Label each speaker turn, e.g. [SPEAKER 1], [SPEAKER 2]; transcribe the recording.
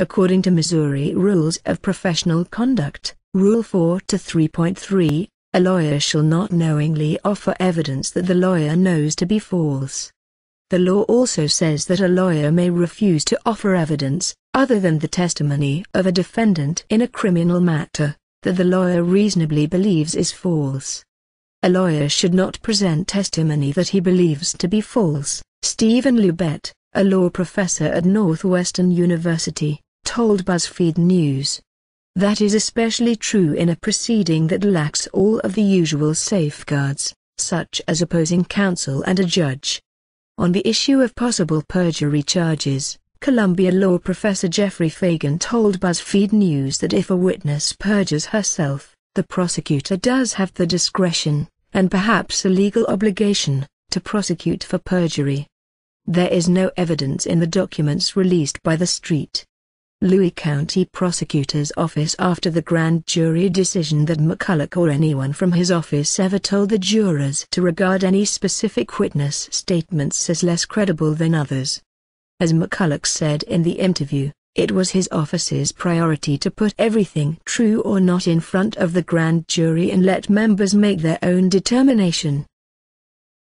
[SPEAKER 1] According to Missouri Rules of Professional Conduct, Rule 4 to 3.3, a lawyer shall not knowingly offer evidence that the lawyer knows to be false. The law also says that a lawyer may refuse to offer evidence, other than the testimony of a defendant in a criminal matter, that the lawyer reasonably believes is false. A lawyer should not present testimony that he believes to be false. Stephen Lubet, a law professor at Northwestern University, told BuzzFeed News. That is especially true in a proceeding that lacks all of the usual safeguards, such as opposing counsel and a judge. On the issue of possible perjury charges, Columbia law professor Jeffrey Fagan told BuzzFeed News that if a witness perjures herself, the prosecutor does have the discretion, and perhaps a legal obligation, to prosecute for perjury. There is no evidence in the documents released by the street Louis County Prosecutor's Office after the grand jury decision that McCulloch or anyone from his office ever told the jurors to regard any specific witness statements as less credible than others. As McCulloch said in the interview, it was his office's priority to put everything true or not in front of the grand jury and let members make their own determination.